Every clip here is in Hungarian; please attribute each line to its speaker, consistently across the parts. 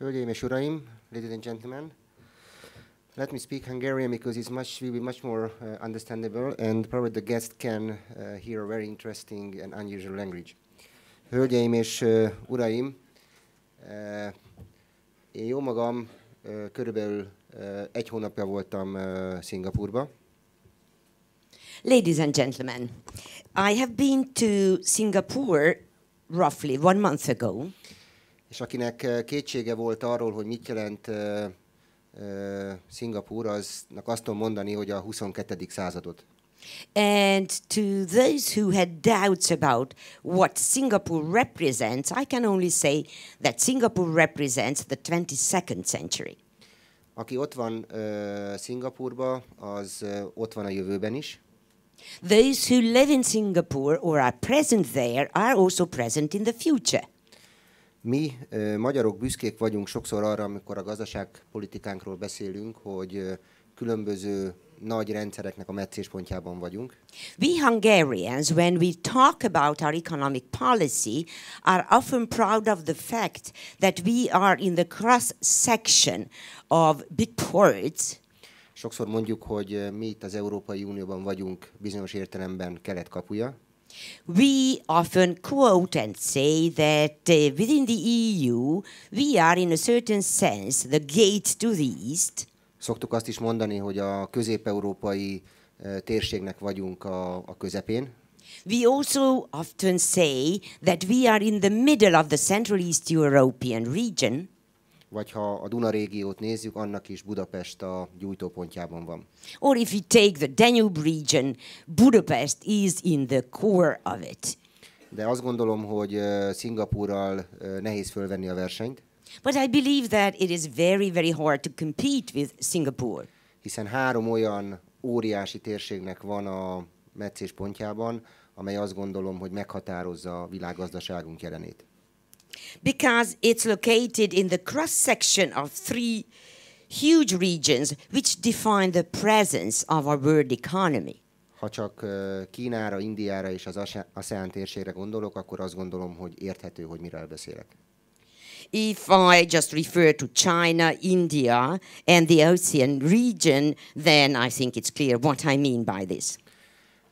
Speaker 1: Hölgyeim és uraim, ladies and gentlemen, let me speak Hungarian because it's much will be much more uh, understandable and probably the guest can uh, hear a very interesting and unusual language. Hölgyeim és uh, uraim, uh, én jó magam uh, körülbelül uh, egy hónapja voltam uh, Szingapurba.
Speaker 2: Ladies and gentlemen, I have been to Singapore roughly one month ago.
Speaker 1: és akinek eh, kétsége volt arról, hogy mit jelent eh, eh, Szingapúr, aznak azt tudom mondani, hogy a 22. századot.
Speaker 2: And to those who had doubts about what Singapore represents, I can only say that Singapore represents the 22nd century.
Speaker 1: Aki ott van uh, Szingapurba, az uh, ott van a jövőben is.
Speaker 2: Those who live in Singapore or are
Speaker 1: present there are also present in the future. Mi magyarok büszkék vagyunk sokszor arra, amikor a gazdaságpolitikánkról beszélünk, hogy különböző nagy rendszereknek a meccéspontjában vagyunk.
Speaker 2: We Hungarians, when we talk about our economic policy, are often proud of the fact that we are
Speaker 1: in the cross section of big ports. Sokszor mondjuk, hogy mi itt az Európai Unióban vagyunk bizonyos értelemben kelet kapuja. We often quote and say that uh, within the EU we are in a certain sense the gate to the east. Szoktuk azt is mondani, hogy a közép-európai uh, térségnek vagyunk a, a közepén. We also
Speaker 2: often say that we are in the middle of the Central East European region.
Speaker 1: vagy ha a Duna régiót nézzük, annak is Budapest a gyújtópontjában van. Or if you take
Speaker 2: the Danube region, Budapest is in the core of it.
Speaker 1: De azt gondolom, hogy Szingapúrral nehéz fölvenni a versenyt. But I believe that it is very, very hard to compete with Singapore. Hiszen három olyan óriási térségnek van a meccés pontjában, amely azt gondolom, hogy meghatározza a világgazdaságunk jelenét.
Speaker 2: because it's located in the cross section of three huge regions which define the presence
Speaker 1: of our world economy. Ha csak uh, Kínára, Indiára és az ASEAN térségre gondolok, akkor azt gondolom, hogy érthető, hogy miről beszélek.
Speaker 2: If I just refer to China, India and the ASEAN region, then I
Speaker 1: think it's clear what I mean by this.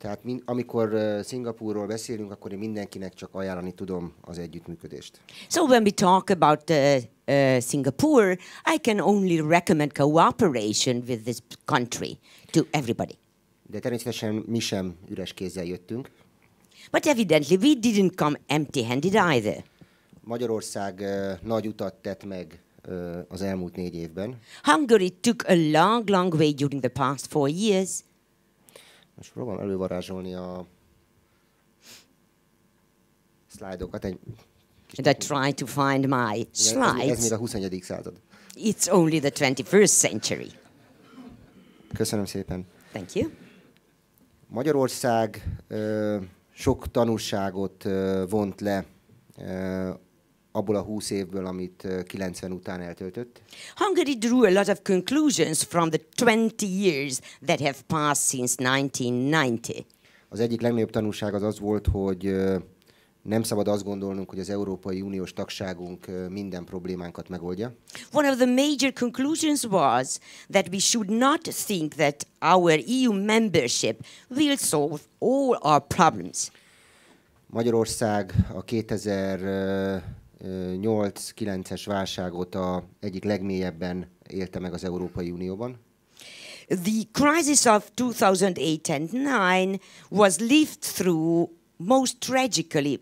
Speaker 1: Tehát min, amikor uh, Szingapúrról beszélünk, akkor én mindenkinek csak ajánlani tudom az együttműködést.
Speaker 2: So when we talk about uh, uh, Singapore, I can only recommend cooperation with this country
Speaker 1: to everybody. De természetesen mi sem üres kézzel jöttünk. But evidently we didn't come empty-handed either. Magyarország uh, nagy utat tett meg uh, az elmúlt négy évben.
Speaker 2: Hungary took a long, long way during the past four years. Most próbálom elővarázsolni a szlájdokat. Egy And I try to find my slides. Ez, ez még a
Speaker 1: 21. század. It's only the 21st century. Köszönöm szépen. Thank you. Magyarország sok uh, vont le abból a 20 évből, amit 90 után eltöltött?
Speaker 2: Hungary drew a lot of conclusions from the 20 years
Speaker 1: that have passed since 1990. Az egyik legnagyobb tanulság az az volt, hogy nem szabad azt gondolnunk, hogy az Európai Uniós tagságunk minden problémánkat megoldja.
Speaker 2: One of the major conclusions was that we should not think that
Speaker 1: our EU membership will solve all our problems. Magyarország a 2000 8-9-es válságot a egyik legmélyebben élte meg az Európai Unióban. The
Speaker 2: crisis of 2008 and 9 was lived through most tragically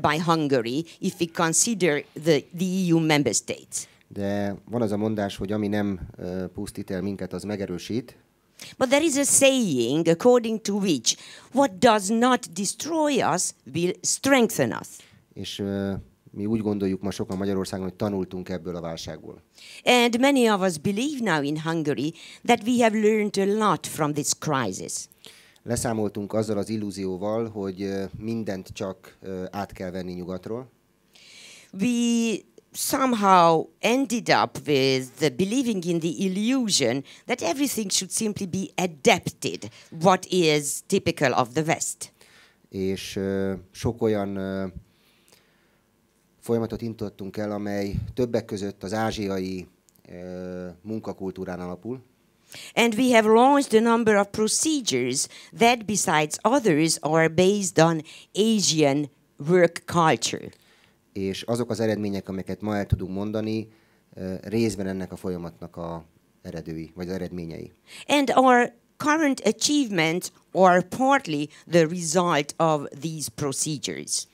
Speaker 2: by Hungary if we consider the, the EU member
Speaker 1: states. De van az a mondás, hogy ami nem pusztít el minket, az megerősít.
Speaker 2: But there is a saying according to which what does not destroy us will strengthen us.
Speaker 1: És uh, mi úgy gondoljuk ma sokan Magyarországon, hogy tanultunk ebből a válságból.
Speaker 2: And many of us believe now in Hungary that we have learned a
Speaker 1: lot from this crisis. Leszámoltunk azzal az illúzióval, hogy mindent csak át kell venni nyugatról. We somehow
Speaker 2: ended up with believing in the illusion that everything should simply
Speaker 1: be adapted what is
Speaker 2: typical of the West.
Speaker 1: És uh, sok olyan uh, folyamatot intottunk el, amely többek között az ázsiai munkakultúrán alapul.
Speaker 2: And we have launched a number of procedures that, besides others, are based on
Speaker 1: Asian work culture. És azok az eredmények, amiket ma el tudunk mondani, részben ennek a folyamatnak a eredői, vagy az eredményei.
Speaker 2: And our current achievements are partly the result of these
Speaker 1: procedures.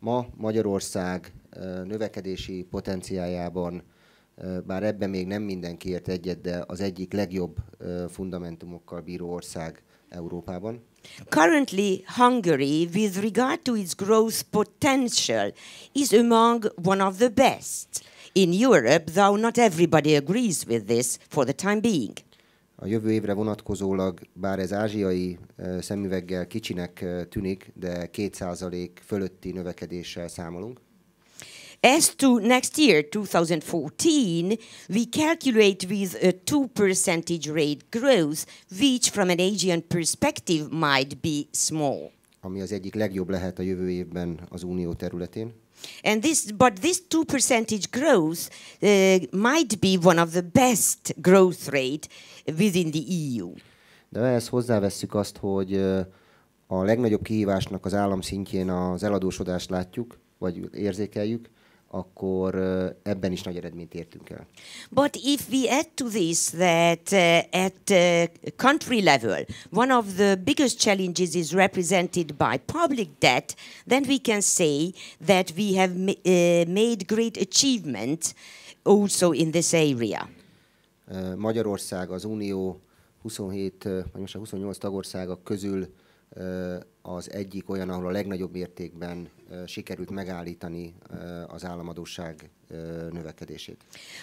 Speaker 1: Ma Magyarország növekedési potenciájában, bár ebben még nem mindenki ért egyet, de az egyik legjobb fundamentumokkal bíró ország Európában.
Speaker 2: Currently, Hungary, with regard to its growth potential, is among one of the best in
Speaker 1: Europe, though not everybody agrees with this for the time being. A jövő évre vonatkozólag, bár ez ázsiai szemüveggel kicsinek tűnik, de 2% fölötti növekedéssel számolunk.
Speaker 2: As to next year, 2014, we calculate with a 2 percentage rate growth, which from an Asian perspective might be small.
Speaker 1: Ami az egyik legjobb lehet
Speaker 2: a jövő évben az unió területén. And this, but this two percentage growth uh, might be one of the best growth rate within the EU.
Speaker 1: De ehhez hozzávesszük azt, hogy uh, a legnagyobb kihívásnak az állam szintjén az eladósodást látjuk, vagy érzékeljük, akkor ebben is nagy eredményt értünk el.
Speaker 2: But if we add to this that uh, at uh, country level one of the biggest challenges is represented by public debt, then we can say that we have ma uh, made great achievement
Speaker 1: also in this area. Magyarország az Unió 27, vagy most a 28 tagországa közül az egyik olyan, ahol a legnagyobb mértékben sikerült megállítani az államadóság növekedését.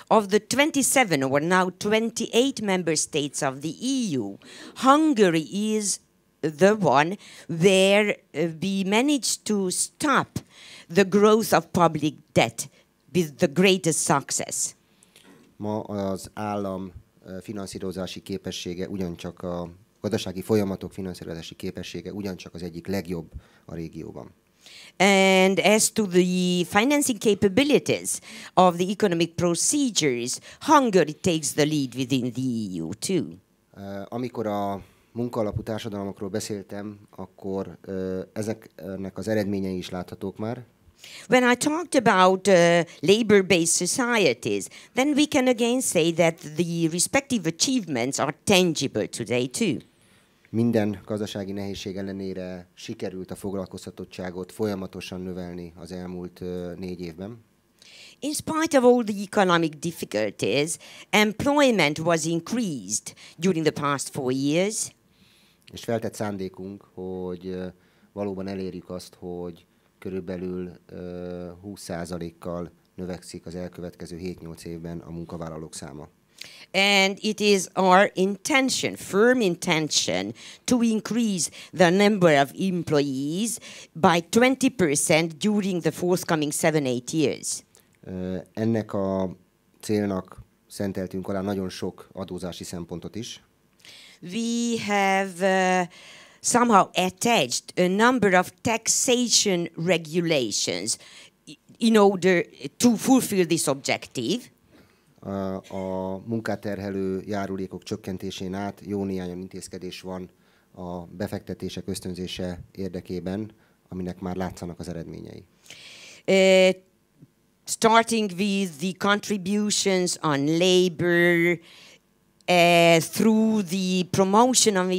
Speaker 2: Of the 27 or now 28 member states of the EU, Hungary is the one where uh, we managed to stop the growth of public debt with the greatest success.
Speaker 1: Ma az állam finanszírozási képessége ugyancsak a gazdasági folyamatok finanszírozási képessége ugyancsak az egyik legjobb a régióban. And as to the financing capabilities of the economic procedures, Hungary takes the lead within the EU too. Uh, amikor a munkaalapú társadalmakról beszéltem, akkor uh, ezeknek az eredményei is láthatók már.
Speaker 2: When I talked about uh, labor-based societies, then we can again say that the respective achievements are tangible today
Speaker 1: too. Minden gazdasági nehézség ellenére sikerült a foglalkoztatottságot folyamatosan növelni az elmúlt négy évben.
Speaker 2: In spite of all the economic difficulties, employment was increased during the past four
Speaker 1: years. És feltett szándékunk, hogy valóban elérjük azt, hogy körülbelül 20%-kal növekszik az elkövetkező 7-8 évben a munkavállalók száma. and it is our intention, firm
Speaker 2: intention, to increase the number of employees by 20% during the forthcoming seven, eight years.
Speaker 1: Uh, ennek a célnak szenteltünk alá nagyon sok adózási szempontot is.
Speaker 2: We have uh, somehow attached a number of taxation regulations in order to fulfill this objective.
Speaker 1: a munkáterhelő járulékok csökkentésén át jó néhány intézkedés van a befektetések ösztönzése érdekében, aminek már látszanak az eredményei. Eh, starting with the
Speaker 2: contributions on labor, uh, through the promotion of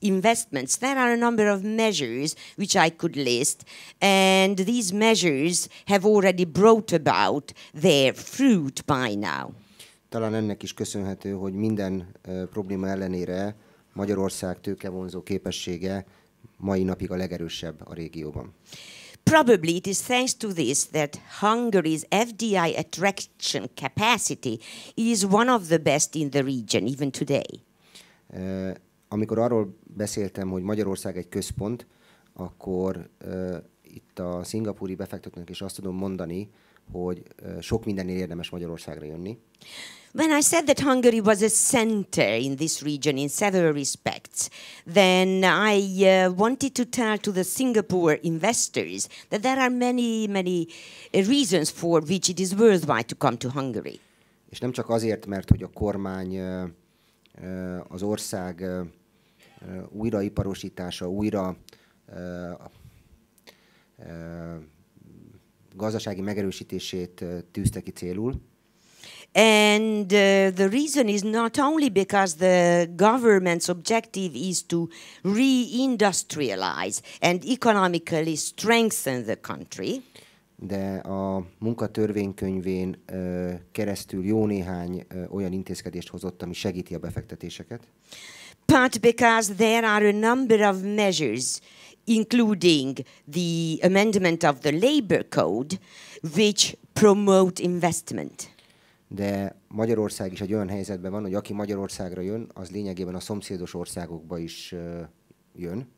Speaker 2: investments. There are a number of measures which I could list, and these measures have already brought about their fruit
Speaker 1: by now. Talán ennek is köszönhető, hogy minden uh, probléma ellenére Magyarország tőkevonzó képessége mai napig a legerősebb a régióban.
Speaker 2: Probably it is thanks to this that Hungary's FDI attraction capacity is one of the best in the region, even today.
Speaker 1: Uh, amikor arról beszéltem, hogy Magyarország egy központ, akkor uh, itt a szingapúri befektetőnek is azt tudom mondani, hogy sok mindennél érdemes Magyarországra jönni.
Speaker 2: When I said that Hungary was a center in this region in several respects, then I uh, wanted to tell to the Singapore investors that there are many, many uh, reasons for which it is worthwhile to come to
Speaker 1: Hungary. És nem csak azért, mert hogy a kormány az ország újraiparosítása, újra gazdasági megerősítését tűzte ki célul.
Speaker 2: And uh, the reason is not only because the government's objective is to reindustrialize and economically strengthen the country.
Speaker 1: De a munkatörvénykönyvén uh, keresztül jó néhány uh, olyan intézkedést hozott, ami segíti a befektetéseket.
Speaker 2: But because there are a number of measures uh, including the
Speaker 1: amendment of the labor code, which promote investment. De Magyarország is egy olyan helyzetben van, hogy aki Magyarországra jön, az lényegében a szomszédos országokba is uh, jön.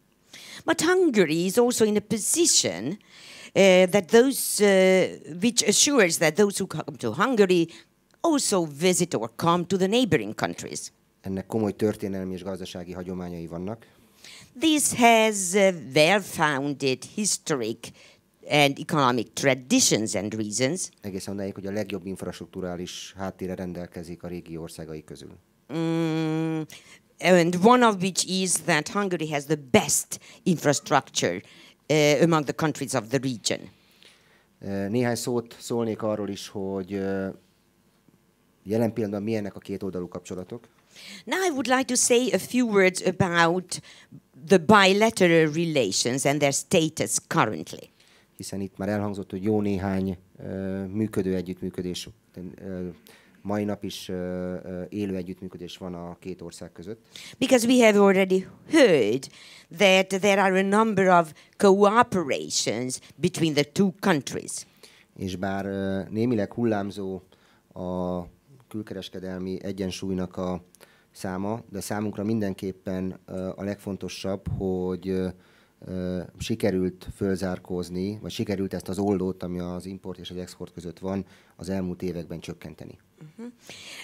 Speaker 2: But Hungary is also in a position uh, that those uh, which assures that those who come to Hungary also visit or come to the neighboring countries. Ennek komoly történelmi és gazdasági
Speaker 1: hagyományai vannak.
Speaker 2: This has uh, well-founded historic
Speaker 1: and economic traditions and reasons. Egészen odáig, hogy a legjobb infrastruktúrális háttérre rendelkezik a régi országai közül.
Speaker 2: Mm, and
Speaker 1: one of which is that Hungary has the
Speaker 2: best infrastructure uh, among the countries
Speaker 1: of the region. Uh, néhány szót szólnék arról is, hogy uh, jelen pillanatban milyenek a két oldalú kapcsolatok.
Speaker 2: Now I would like to say a few words about the bilateral relations and their status currently.
Speaker 1: Hiszen itt már elhangzott, hogy jó néhány uh, működő együttműködés, uh, mai nap is uh, élő együttműködés van a két ország között. Because
Speaker 2: we have already heard that there are a number of cooperations
Speaker 1: between the two countries. És bár némileg hullámzó a külkereskedelmi egyensúlynak a száma, de számunkra mindenképpen a legfontosabb, hogy sikerült fölzárkózni, vagy sikerült ezt az oldót, ami az import és az export között van, az elmúlt években csökkenteni. Mm-hmm.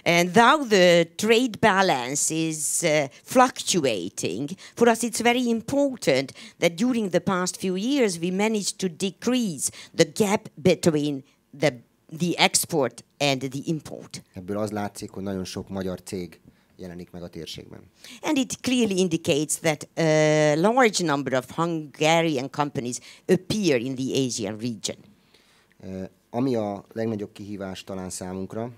Speaker 1: And though the trade balance is uh,
Speaker 2: fluctuating, for us it's very important that during the past few years we managed to decrease the gap between the the export and the
Speaker 1: import. Ebből az látszik, hogy nagyon sok magyar cég jelenik meg a térségben.
Speaker 2: And it clearly indicates that a large number of Hungarian companies appear in the Asian region. Uh, ami a legnagyobb kihívás talán számunkra.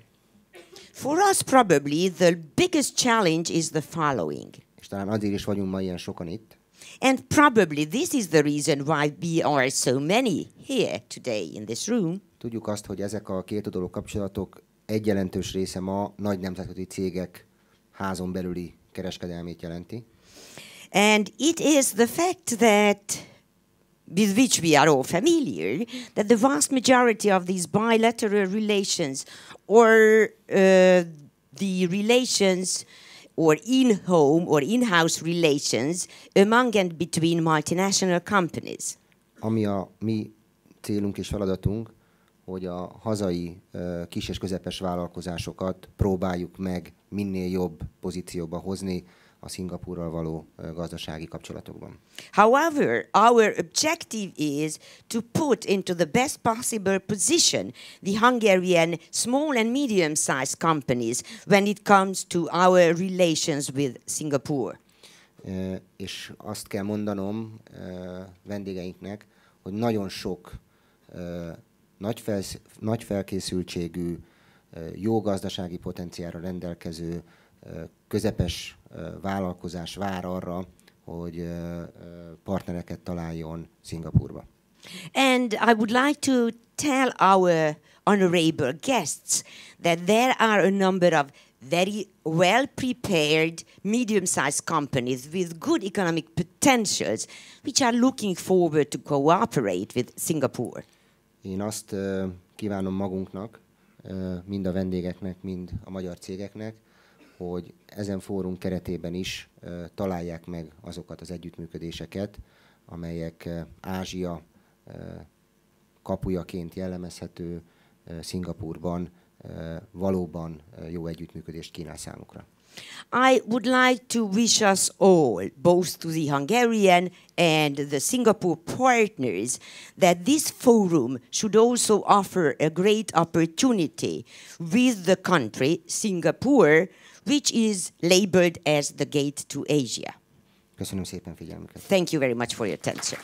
Speaker 2: For us probably the biggest challenge is the following.
Speaker 1: És talán azért is vagyunk ma ilyen sokan itt.
Speaker 2: And probably this is the reason why we are so
Speaker 1: many here today in this room. Tudjuk azt, hogy ezek a két oldalú kapcsolatok egy jelentős része ma nagy nemzetközi cégek házon belüli kereskedelmét jelenti. And it is the fact that with which we are
Speaker 2: all familiar, that the vast majority of these bilateral relations or uh, the relations or in home or in house relations among and between multinational companies.
Speaker 1: Ami a mi célunk és feladatunk, hogy a hazai kis és közepes vállalkozásokat próbáljuk meg minél jobb pozícióba hozni a Szingapúrral való gazdasági kapcsolatokban.
Speaker 2: However, our objective is to put into the best possible position the Hungarian small and medium-sized companies when it comes to our relations with Singapore.
Speaker 1: Uh, és azt kell mondanom uh, vendégeinknek, hogy nagyon sok uh, nagy, felsz, nagy felkészültségű, jó gazdasági potenciára rendelkező, közepes vállalkozás vár arra, hogy partnereket találjon Szingapurba.
Speaker 2: And I would like to tell our honorable guests that there are a number of very well prepared medium sized companies with good economic potentials which are looking forward to cooperate
Speaker 1: with Singapore. Én azt kívánom magunknak, mind a vendégeknek, mind a magyar cégeknek, hogy ezen fórum keretében is találják meg azokat az együttműködéseket, amelyek Ázsia kapujaként jellemezhető Szingapurban valóban jó együttműködést kínál számukra.
Speaker 2: I would like to wish us all, both to the Hungarian and the Singapore partners, that this forum should also offer a great opportunity with the country, Singapore, which is labeled as the gate to Asia.
Speaker 1: Thank
Speaker 2: you very much for your attention.